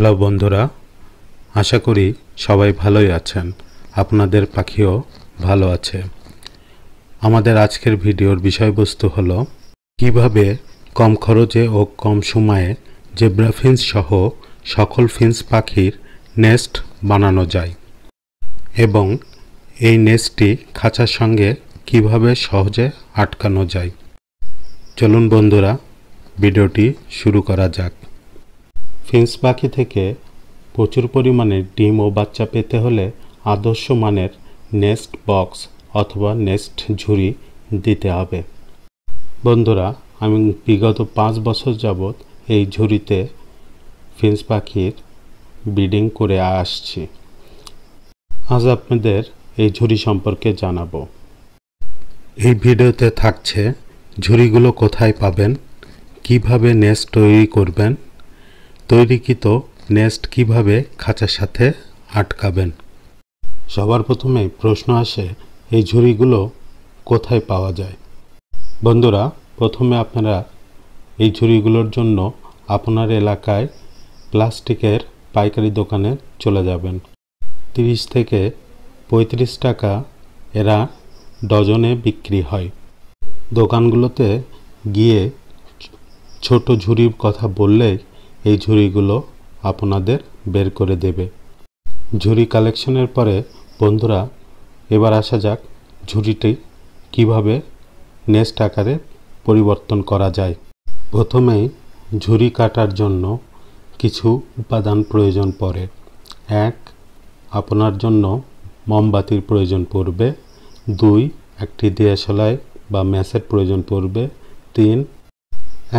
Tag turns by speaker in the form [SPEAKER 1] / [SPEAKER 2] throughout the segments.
[SPEAKER 1] hello বন্ধুরা আশা করি সবাই ভালোই আছেন আপনাদের পাখিও ভালো আছে আমাদের আজকের ভিডিওর বিষয়বস্তু হলো কিভাবে কম খরচে ও কম সময়ে জেব্রা ফিন্স সহ সকল ফিন্স পাখির নেস্ট বানানো যায় এবং এই নেস্টটি খাঁচার সঙ্গে কিভাবে সহজে আটকানো যায় চলুন বন্ধুরা ভিডিওটি শুরু করা যাক ফিন্স পাখি থেকে প্রচুর পরিমাণে ডিম ও বাচ্চা পেতে হলে আদর্শ মানের নেস্ট বক্স অথবা নেস্ট ঝুড়ি দিতে হবে বন্ধুরা আমি বিগত পাঁচ বছর যাবৎ এই ঝুড়িতে ফিন্স পাখির ব্রিডিং করে আসছি আজ আপনাদের এই ঝুড়ি সম্পর্কে জানাবো এই ভিডিওতে থাকছে ঝুড়িগুলো কোথায় পাবেন কিভাবে নেস্ট তৈরি করবেন তৈরিকৃত নেস্ট কিভাবে খাঁচার সাথে আটকাবেন সবার প্রথমে প্রশ্ন আসে এই ঝুড়িগুলো কোথায় পাওয়া যায় বন্ধুরা প্রথমে আপনারা এই ঝুড়িগুলোর জন্য আপনার এলাকায় প্লাস্টিকের পাইকারি দোকানে চলে যাবেন তিরিশ থেকে পঁয়ত্রিশ টাকা এরা ডজনে বিক্রি হয় দোকানগুলোতে গিয়ে ছোট ঝুড়ির কথা বললেই এই ঝুড়িগুলো আপনাদের বের করে দেবে ঝুড়ি কালেকশনের পরে বন্ধুরা এবার আসা যাক ঝুড়িটি কিভাবে নেস্ট আকারে পরিবর্তন করা যায় প্রথমেই ঝুড়ি কাটার জন্য কিছু উপাদান প্রয়োজন পড়ে এক আপনার জন্য মোমবাতির প্রয়োজন পড়বে দুই একটি দিয়াশলাই বা ম্যাসের প্রয়োজন পড়বে তিন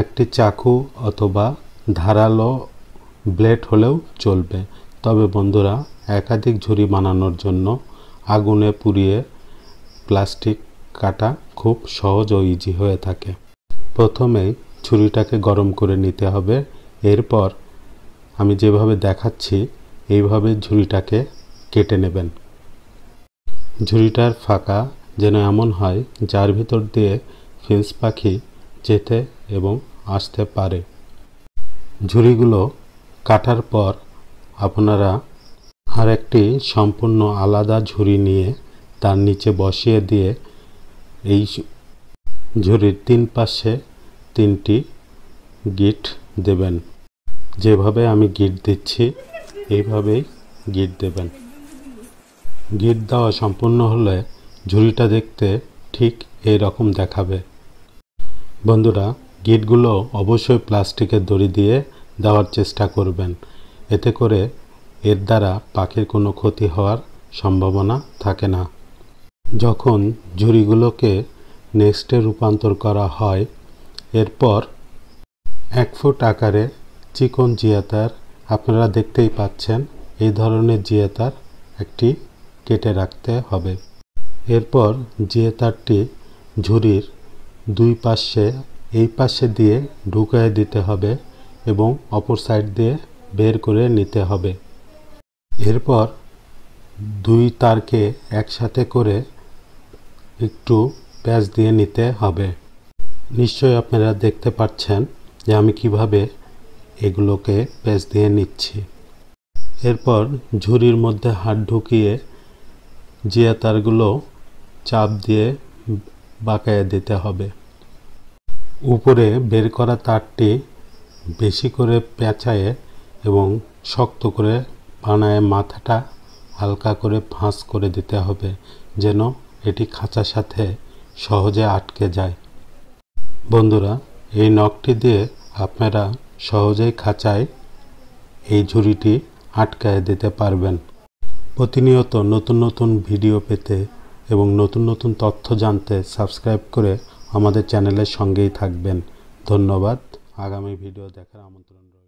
[SPEAKER 1] একটি চাকু অথবা ধারালো ব্লেড হলেও চলবে তবে বন্ধুরা একাধিক ঝুড়ি বানানোর জন্য আগুনে পুড়িয়ে প্লাস্টিক কাটা খুব সহজ ও ইজি হয়ে থাকে প্রথমেই ছুরিটাকে গরম করে নিতে হবে এরপর আমি যেভাবে দেখাচ্ছি এইভাবে ঝুড়িটাকে কেটে নেবেন ঝুড়িটার ফাঁকা যেন এমন হয় যার ভিতর দিয়ে ফিন্স পাখি যেতে এবং আসতে পারে ঝুড়িগুলো কাটার পর আপনারা আর একটি সম্পূর্ণ আলাদা ঝুড়ি নিয়ে তার নিচে বসিয়ে দিয়ে এই ঝুড়ির তিন পাশে তিনটি গিট দেবেন যেভাবে আমি গিট দিচ্ছি এইভাবেই গিট দেবেন গিট দেওয়া সম্পূর্ণ হলে ঝুড়িটা দেখতে ঠিক এই রকম দেখাবে বন্ধুরা গিটগুলো অবশ্যই প্লাস্টিকের দড়ি দিয়ে দেওয়ার চেষ্টা করবেন এতে করে এর দ্বারা পাখির কোনো ক্ষতি হওয়ার সম্ভাবনা থাকে না যখন ঝুড়িগুলোকে নেক্সটে রূপান্তর করা হয় এরপর এক ফুট আকারে চিকন জিয়াতার আপনারা দেখতেই পাচ্ছেন এই ধরনের জিয়াতার একটি কেটে রাখতে হবে এরপর জিয়াতারটি ঝুড়ির দুই পাশে এই পাশে দিয়ে ঢুকায় দিতে হবে এবং অপর সাইড দিয়ে বের করে নিতে হবে এরপর দুই তারকে একসাথে করে একটু প্যাচ দিয়ে নিতে হবে নিশ্চয়ই আপনারা দেখতে পাচ্ছেন যে আমি কিভাবে এগুলোকে প্যাচ দিয়ে নিচ্ছি এরপর ঝুড়ির মধ্যে হাত ঢুকিয়ে জিয়া তারগুলো চাপ দিয়ে বাঁকায় দিতে হবে উপরে বের করা তারটি বেশি করে পেঁচায়ে এবং শক্ত করে পানায় মাথাটা হালকা করে ফাঁস করে দিতে হবে যেন এটি খাঁচার সাথে সহজে আটকে যায় বন্ধুরা এই নখটি দিয়ে আপনারা সহজেই খাঁচায় এই ঝুড়িটি আটকায় দিতে পারবেন প্রতিনিয়ত নতুন নতুন ভিডিও পেতে এবং নতুন নতুন তথ্য জানতে সাবস্ক্রাইব করে আমাদের চ্যানেলের সঙ্গেই থাকবেন ধন্যবাদ আগামী ভিডিও দেখার আমন্ত্রণ